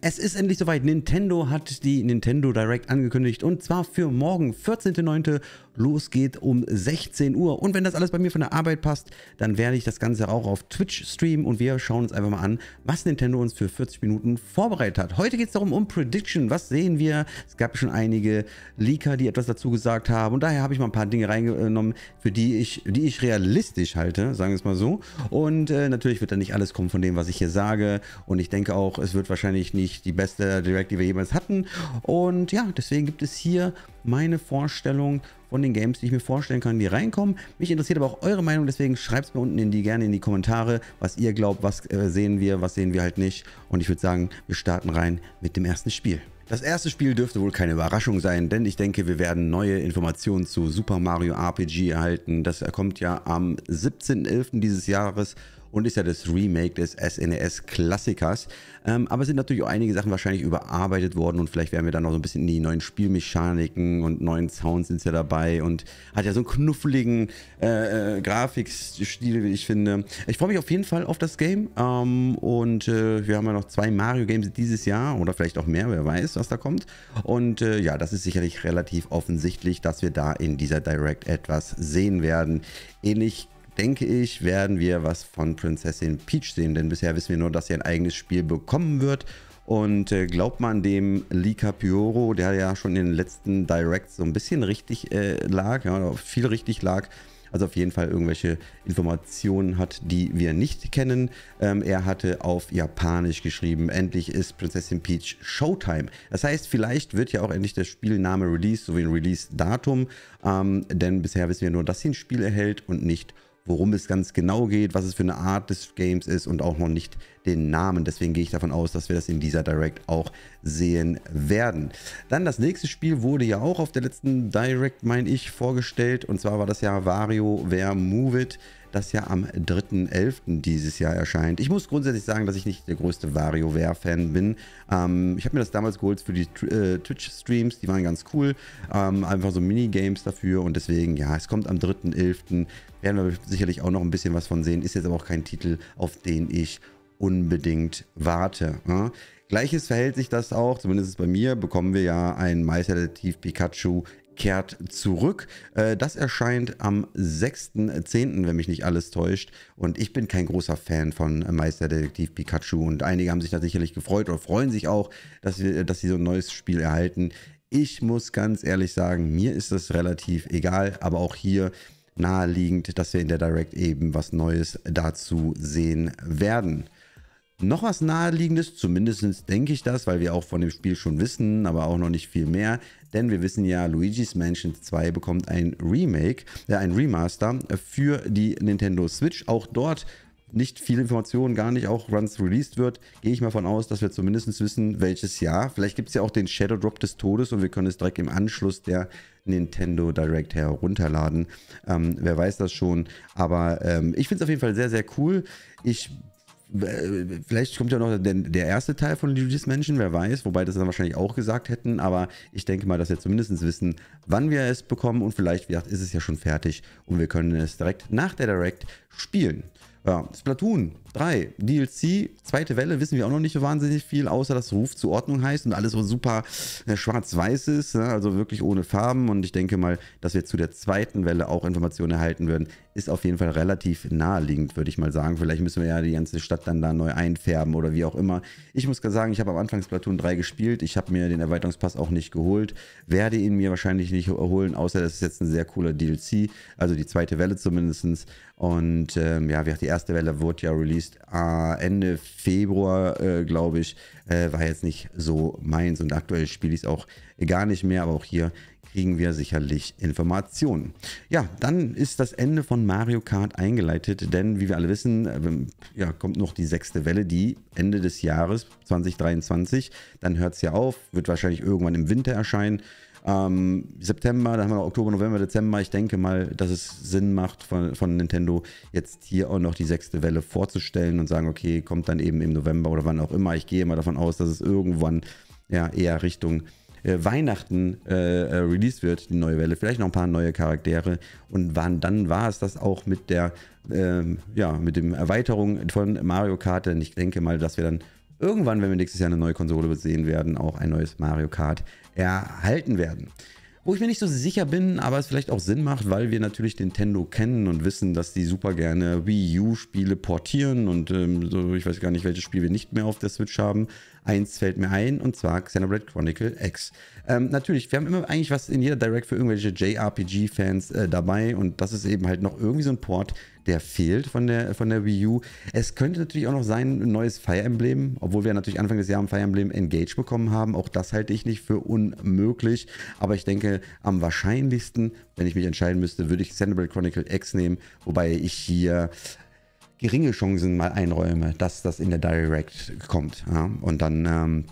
Es ist endlich soweit. Nintendo hat die Nintendo Direct angekündigt und zwar für morgen, 14.09. Los geht um 16 Uhr. Und wenn das alles bei mir von der Arbeit passt, dann werde ich das Ganze auch auf Twitch streamen und wir schauen uns einfach mal an, was Nintendo uns für 40 Minuten vorbereitet hat. Heute geht es darum um Prediction. Was sehen wir? Es gab schon einige Leaker, die etwas dazu gesagt haben und daher habe ich mal ein paar Dinge reingenommen, für die ich, die ich realistisch halte, sagen wir es mal so. Und äh, natürlich wird da nicht alles kommen von dem, was ich hier sage. Und ich denke auch, es wird wahrscheinlich nicht die beste Direct, die wir jemals hatten. Und ja, deswegen gibt es hier meine Vorstellung von den Games, die ich mir vorstellen kann, die reinkommen. Mich interessiert aber auch eure Meinung, deswegen schreibt es mir unten in die, gerne in die Kommentare, was ihr glaubt, was äh, sehen wir, was sehen wir halt nicht. Und ich würde sagen, wir starten rein mit dem ersten Spiel. Das erste Spiel dürfte wohl keine Überraschung sein, denn ich denke, wir werden neue Informationen zu Super Mario RPG erhalten. Das kommt ja am 17.11. dieses Jahres und ist ja das Remake des SNES-Klassikers. Ähm, aber es sind natürlich auch einige Sachen wahrscheinlich überarbeitet worden und vielleicht werden wir dann noch so ein bisschen in die neuen Spielmechaniken und neuen Sounds sind ja dabei und hat ja so einen knuffeligen äh, äh, Grafikstil, wie ich finde. Ich freue mich auf jeden Fall auf das Game ähm, und äh, wir haben ja noch zwei Mario-Games dieses Jahr oder vielleicht auch mehr, wer weiß, was da kommt. Und äh, ja, das ist sicherlich relativ offensichtlich, dass wir da in dieser Direct etwas sehen werden. Ähnlich denke ich, werden wir was von Prinzessin Peach sehen, denn bisher wissen wir nur, dass sie ein eigenes Spiel bekommen wird. Und äh, glaubt man dem Lika Pioro, der ja schon in den letzten Directs so ein bisschen richtig äh, lag, ja, viel richtig lag, also auf jeden Fall irgendwelche Informationen hat, die wir nicht kennen. Ähm, er hatte auf Japanisch geschrieben, endlich ist Prinzessin Peach Showtime. Das heißt, vielleicht wird ja auch endlich der Spielname released, sowie ein Release-Datum, ähm, denn bisher wissen wir nur, dass sie ein Spiel erhält und nicht worum es ganz genau geht, was es für eine Art des Games ist und auch noch nicht den Namen. Deswegen gehe ich davon aus, dass wir das in dieser Direct auch sehen werden. Dann das nächste Spiel wurde ja auch auf der letzten Direct, meine ich, vorgestellt. Und zwar war das ja Vario Wer Move It das ja am 3.11. dieses Jahr erscheint. Ich muss grundsätzlich sagen, dass ich nicht der größte WarioWare-Fan bin. Ähm, ich habe mir das damals geholt für die äh, Twitch-Streams, die waren ganz cool. Ähm, einfach so Minigames dafür und deswegen, ja, es kommt am 3.11. Werden wir sicherlich auch noch ein bisschen was von sehen. Ist jetzt aber auch kein Titel, auf den ich unbedingt warte. Ja? Gleiches verhält sich das auch, zumindest bei mir, bekommen wir ja ein Meisterdetektiv Pikachu kehrt zurück. Äh, das erscheint am 6.10., wenn mich nicht alles täuscht. Und ich bin kein großer Fan von Meisterdetektiv Pikachu. Und einige haben sich da sicherlich gefreut oder freuen sich auch, dass, wir, dass sie so ein neues Spiel erhalten. Ich muss ganz ehrlich sagen, mir ist das relativ egal. Aber auch hier naheliegend, dass wir in der Direct eben was Neues dazu sehen werden. Noch was naheliegendes, zumindest denke ich das, weil wir auch von dem Spiel schon wissen, aber auch noch nicht viel mehr. Denn wir wissen ja, Luigi's Mansion 2 bekommt ein Remake, äh, ein Remaster für die Nintendo Switch. Auch dort nicht viele Informationen, gar nicht, auch wann es released wird, gehe ich mal von aus, dass wir zumindest wissen, welches Jahr. Vielleicht gibt es ja auch den Shadow Drop des Todes und wir können es direkt im Anschluss der Nintendo Direct herunterladen. Ähm, wer weiß das schon. Aber ähm, ich finde es auf jeden Fall sehr, sehr cool. Ich vielleicht kommt ja noch der, der erste Teil von Judith Menschen, wer weiß, wobei das dann wahrscheinlich auch gesagt hätten, aber ich denke mal, dass wir zumindest wissen, wann wir es bekommen und vielleicht, wie gesagt, ist es ja schon fertig und wir können es direkt nach der Direct spielen. Ja, Splatoon 3, DLC, zweite Welle, wissen wir auch noch nicht so wahnsinnig viel, außer dass Ruf zur Ordnung heißt und alles so super äh, schwarz-weiß ist, ne? also wirklich ohne Farben. Und ich denke mal, dass wir zu der zweiten Welle auch Informationen erhalten würden, ist auf jeden Fall relativ naheliegend, würde ich mal sagen. Vielleicht müssen wir ja die ganze Stadt dann da neu einfärben oder wie auch immer. Ich muss gar sagen, ich habe am Anfang Splatoon 3 gespielt, ich habe mir den Erweiterungspass auch nicht geholt, werde ihn mir wahrscheinlich nicht erholen, außer das ist jetzt ein sehr cooler DLC, also die zweite Welle zumindest. Und ähm, ja, wie auch die erste erste Welle wurde ja released äh, Ende Februar, äh, glaube ich. Äh, war jetzt nicht so meins und aktuell spiele ich es auch gar nicht mehr, aber auch hier kriegen wir sicherlich Informationen. Ja, dann ist das Ende von Mario Kart eingeleitet, denn wie wir alle wissen, ähm, ja, kommt noch die sechste Welle, die Ende des Jahres 2023, dann hört es ja auf, wird wahrscheinlich irgendwann im Winter erscheinen. Ähm, September, dann haben wir noch Oktober, November, Dezember. Ich denke mal, dass es Sinn macht von, von Nintendo jetzt hier auch noch die sechste Welle vorzustellen und sagen, okay, kommt dann eben im November oder wann auch immer. Ich gehe mal davon aus, dass es irgendwann ja eher Richtung äh, Weihnachten äh, äh, released wird, die neue Welle. Vielleicht noch ein paar neue Charaktere. Und wann dann war es das auch mit der ähm, ja, mit dem Erweiterung von Mario Kart. Denn ich denke mal, dass wir dann irgendwann, wenn wir nächstes Jahr eine neue Konsole sehen werden, auch ein neues Mario Kart erhalten werden. Wo ich mir nicht so sicher bin, aber es vielleicht auch Sinn macht, weil wir natürlich Nintendo kennen und wissen, dass die super gerne Wii U-Spiele portieren und ähm, so, ich weiß gar nicht, welches Spiel wir nicht mehr auf der Switch haben. Eins fällt mir ein, und zwar Xenoblade Chronicle X. Ähm, natürlich, wir haben immer eigentlich was in jeder Direct für irgendwelche JRPG-Fans äh, dabei und das ist eben halt noch irgendwie so ein Port, der fehlt von der, von der Wii U. Es könnte natürlich auch noch sein, ein neues Fire Emblem, obwohl wir natürlich Anfang des Jahres ein Fire Emblem Engage bekommen haben. Auch das halte ich nicht für unmöglich, aber ich denke, am wahrscheinlichsten, wenn ich mich entscheiden müsste, würde ich Xenoblade Chronicle X nehmen, wobei ich hier geringe Chancen mal einräume, dass das in der Direct kommt. Ja? Und dann ähm,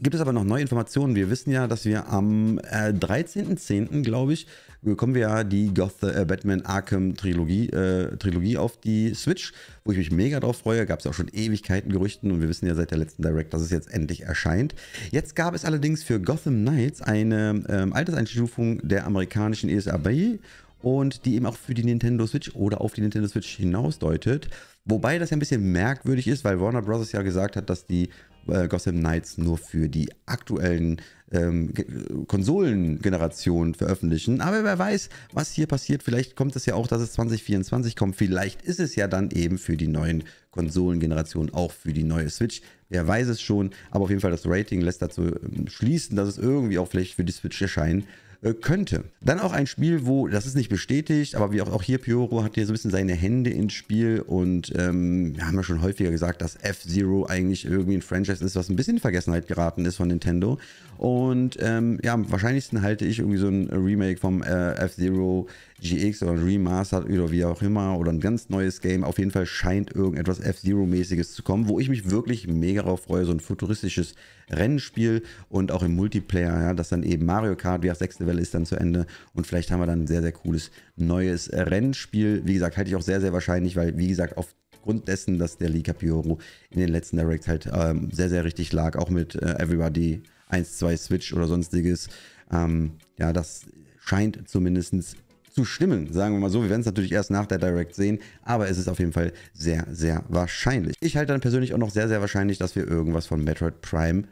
gibt es aber noch neue Informationen. Wir wissen ja, dass wir am äh, 13.10., glaube ich, bekommen wir ja die Goth äh, Batman Arkham Trilogie, äh, Trilogie auf die Switch, wo ich mich mega drauf freue. Gab es auch schon Ewigkeiten Gerüchten und wir wissen ja seit der letzten Direct, dass es jetzt endlich erscheint. Jetzt gab es allerdings für Gotham Knights eine ähm, Alterseinstufung der amerikanischen ESRB und die eben auch für die Nintendo Switch oder auf die Nintendo Switch hinausdeutet. Wobei das ja ein bisschen merkwürdig ist, weil Warner Bros. ja gesagt hat, dass die äh, Gotham Knights nur für die aktuellen ähm, Konsolengenerationen veröffentlichen. Aber wer weiß, was hier passiert. Vielleicht kommt es ja auch, dass es 2024 kommt. Vielleicht ist es ja dann eben für die neuen Konsolengenerationen, auch für die neue Switch. Wer weiß es schon. Aber auf jeden Fall, das Rating lässt dazu ähm, schließen, dass es irgendwie auch vielleicht für die Switch erscheinen äh, könnte. Dann auch ein Spiel, wo, das ist nicht bestätigt, aber wie auch, auch hier Pioro hat hier so ein bisschen seine Hände ins Spiel und ähm, wir haben ja schon häufiger gesagt, dass F-Zero eigentlich irgendwie ein Franchise ist, was ein bisschen in Vergessenheit geraten ist von Nintendo. Und ähm, ja, am wahrscheinlichsten halte ich irgendwie so ein Remake vom äh, F-Zero GX oder Remastered oder wie auch immer oder ein ganz neues Game. Auf jeden Fall scheint irgendetwas F-Zero-mäßiges zu kommen, wo ich mich wirklich mega darauf freue. So ein futuristisches Rennspiel und auch im Multiplayer, ja, dass dann eben Mario Kart, wie auch sechste Welle ist dann zu Ende und vielleicht haben wir dann ein sehr, sehr cooles neues Rennspiel. Wie gesagt, halte ich auch sehr, sehr wahrscheinlich, weil wie gesagt, auf aufgrund dessen, dass der Lee Capioro in den letzten Directs halt ähm, sehr, sehr richtig lag, auch mit äh, Everybody 1, 2 Switch oder sonstiges. Ähm, ja, das scheint zumindest zu stimmen. Sagen wir mal so, wir werden es natürlich erst nach der Direct sehen, aber es ist auf jeden Fall sehr, sehr wahrscheinlich. Ich halte dann persönlich auch noch sehr, sehr wahrscheinlich, dass wir irgendwas von Metroid Prime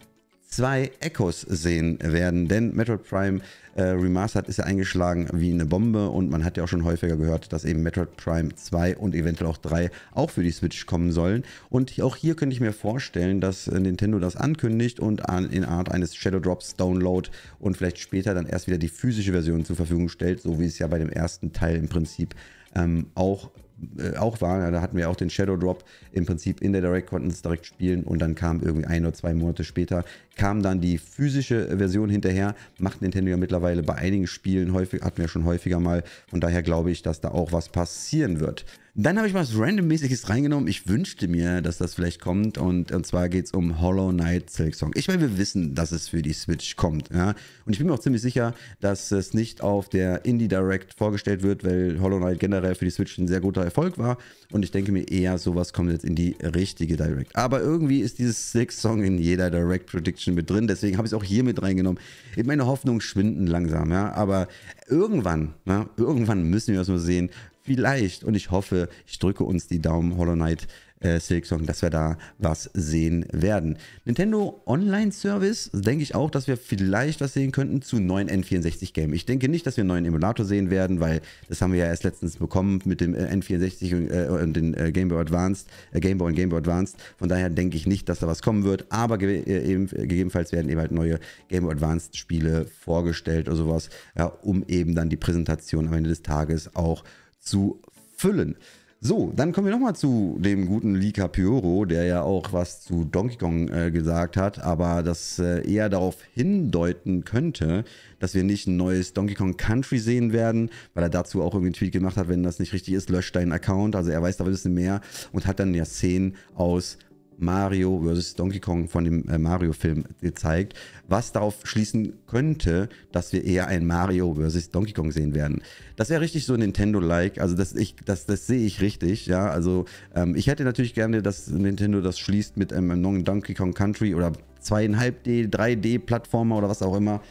zwei Echos sehen werden, denn Metroid Prime äh, Remastered ist ja eingeschlagen wie eine Bombe und man hat ja auch schon häufiger gehört, dass eben Metroid Prime 2 und eventuell auch 3 auch für die Switch kommen sollen. Und auch hier könnte ich mir vorstellen, dass äh, Nintendo das ankündigt und an, in Art eines Shadow Drops Download und vielleicht später dann erst wieder die physische Version zur Verfügung stellt, so wie es ja bei dem ersten Teil im Prinzip ähm, auch äh, auch war. Da hatten wir auch den Shadow Drop im Prinzip in der Direct, konnten es direkt spielen und dann kam irgendwie ein oder zwei Monate später kam dann die physische Version hinterher. Macht Nintendo ja mittlerweile bei einigen Spielen häufig, hatten wir schon häufiger mal. Von daher glaube ich, dass da auch was passieren wird. Dann habe ich was randommäßiges reingenommen. Ich wünschte mir, dass das vielleicht kommt. Und, und zwar geht es um Hollow Knight Silk Song. Ich meine, wir wissen, dass es für die Switch kommt. Ja? Und ich bin mir auch ziemlich sicher, dass es nicht auf der Indie Direct vorgestellt wird, weil Hollow Knight generell für die Switch ein sehr guter Erfolg war. Und ich denke mir eher, sowas kommt jetzt in die richtige Direct. Aber irgendwie ist dieses Silk Song in jeder Direct Prediction Action mit drin, deswegen habe ich es auch hier mit reingenommen. Meine Hoffnungen schwinden langsam, ja, aber irgendwann, ja, irgendwann müssen wir das mal sehen. Vielleicht, und ich hoffe, ich drücke uns die Daumen, Hollow Knight äh, Silksong, dass wir da was sehen werden. Nintendo Online Service, denke ich auch, dass wir vielleicht was sehen könnten zu neuen N64 Game. Ich denke nicht, dass wir einen neuen Emulator sehen werden, weil das haben wir ja erst letztens bekommen mit dem äh, N64 und, äh, und den äh, Game Boy Advanced, äh, Game Boy und Game Boy Advanced. Von daher denke ich nicht, dass da was kommen wird, aber ge äh, eben, äh, gegebenenfalls werden eben halt neue Game Boy Advanced Spiele vorgestellt oder sowas, ja, um eben dann die Präsentation am Ende des Tages auch zu füllen. So, dann kommen wir nochmal zu dem guten Lee Capioro, der ja auch was zu Donkey Kong äh, gesagt hat, aber das äh, eher darauf hindeuten könnte, dass wir nicht ein neues Donkey Kong Country sehen werden, weil er dazu auch irgendwie einen Tweet gemacht hat, wenn das nicht richtig ist, löscht deinen Account. Also er weiß da ein bisschen mehr und hat dann ja Szenen aus Mario vs. Donkey Kong von dem äh, Mario-Film gezeigt, was darauf schließen könnte, dass wir eher ein Mario vs. Donkey Kong sehen werden. Das wäre richtig so Nintendo-like, also das, das, das sehe ich richtig, ja, also ähm, ich hätte natürlich gerne, dass Nintendo das schließt mit einem ähm, neuen Donkey Kong Country oder 2,5D, 3D-Plattformer oder was auch immer.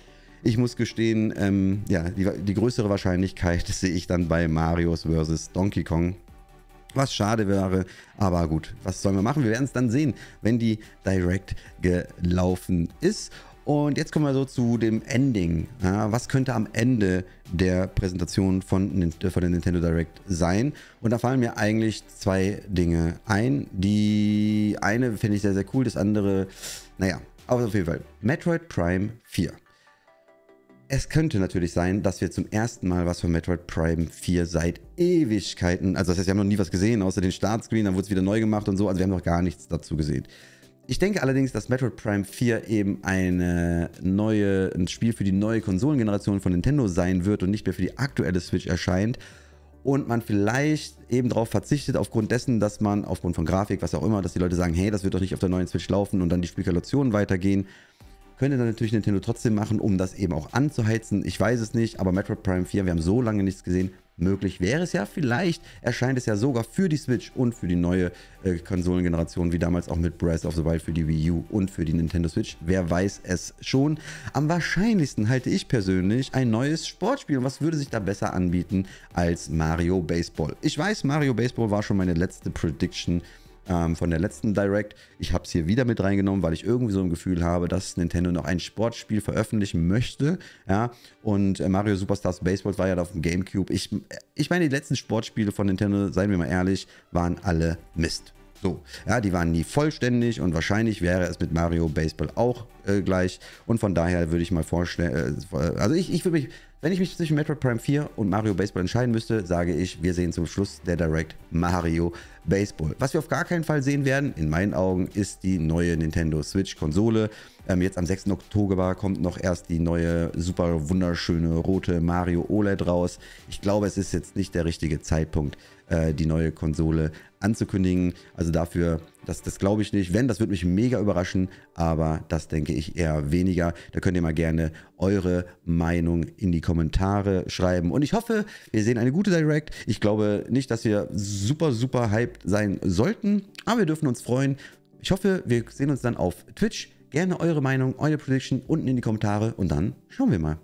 Ich muss gestehen, ähm, ja, die, die größere Wahrscheinlichkeit sehe ich dann bei Marios vs. Donkey Kong. Was schade wäre, aber gut, was sollen wir machen? Wir werden es dann sehen, wenn die Direct gelaufen ist. Und jetzt kommen wir so zu dem Ending. Ja, was könnte am Ende der Präsentation von, äh, von der Nintendo Direct sein? Und da fallen mir eigentlich zwei Dinge ein. Die eine finde ich sehr, sehr cool, das andere, naja, auf jeden Fall. Metroid Prime 4. Es könnte natürlich sein, dass wir zum ersten Mal was von Metroid Prime 4 seit Ewigkeiten, also das heißt, wir haben noch nie was gesehen, außer den Startscreen, dann wurde es wieder neu gemacht und so, also wir haben noch gar nichts dazu gesehen. Ich denke allerdings, dass Metroid Prime 4 eben eine neue, ein Spiel für die neue Konsolengeneration von Nintendo sein wird und nicht mehr für die aktuelle Switch erscheint. Und man vielleicht eben darauf verzichtet, aufgrund dessen, dass man, aufgrund von Grafik, was auch immer, dass die Leute sagen, hey, das wird doch nicht auf der neuen Switch laufen und dann die Spekulationen weitergehen könnte dann natürlich Nintendo trotzdem machen, um das eben auch anzuheizen. Ich weiß es nicht, aber Metroid Prime 4, wir haben so lange nichts gesehen. Möglich wäre es ja, vielleicht erscheint es ja sogar für die Switch und für die neue äh, Konsolengeneration, wie damals auch mit Breath of the Wild für die Wii U und für die Nintendo Switch. Wer weiß es schon. Am wahrscheinlichsten halte ich persönlich ein neues Sportspiel. was würde sich da besser anbieten als Mario Baseball? Ich weiß, Mario Baseball war schon meine letzte Prediction ähm, von der letzten Direct. Ich habe es hier wieder mit reingenommen, weil ich irgendwie so ein Gefühl habe, dass Nintendo noch ein Sportspiel veröffentlichen möchte. Ja? Und äh, Mario Superstars Baseball war ja da auf dem Gamecube. Ich, äh, ich meine, die letzten Sportspiele von Nintendo, seien wir mal ehrlich, waren alle Mist. So, ja, die waren nie vollständig und wahrscheinlich wäre es mit Mario Baseball auch äh, gleich. Und von daher würde ich mal vorstellen, äh, also ich, ich würde mich, wenn ich mich zwischen Metroid Prime 4 und Mario Baseball entscheiden müsste, sage ich, wir sehen zum Schluss der Direct Mario Baseball. Was wir auf gar keinen Fall sehen werden, in meinen Augen, ist die neue Nintendo Switch-Konsole. Ähm, jetzt am 6. Oktober kommt noch erst die neue, super wunderschöne rote Mario OLED raus. Ich glaube, es ist jetzt nicht der richtige Zeitpunkt äh, die neue Konsole anzukündigen. Also dafür, das, das glaube ich nicht. Wenn, das würde mich mega überraschen, aber das denke ich eher weniger. Da könnt ihr mal gerne eure Meinung in die Kommentare schreiben. Und ich hoffe, wir sehen eine gute Direct. Ich glaube nicht, dass wir super, super hyped sein sollten, aber wir dürfen uns freuen. Ich hoffe, wir sehen uns dann auf Twitch. Gerne eure Meinung, eure Prediction unten in die Kommentare und dann schauen wir mal.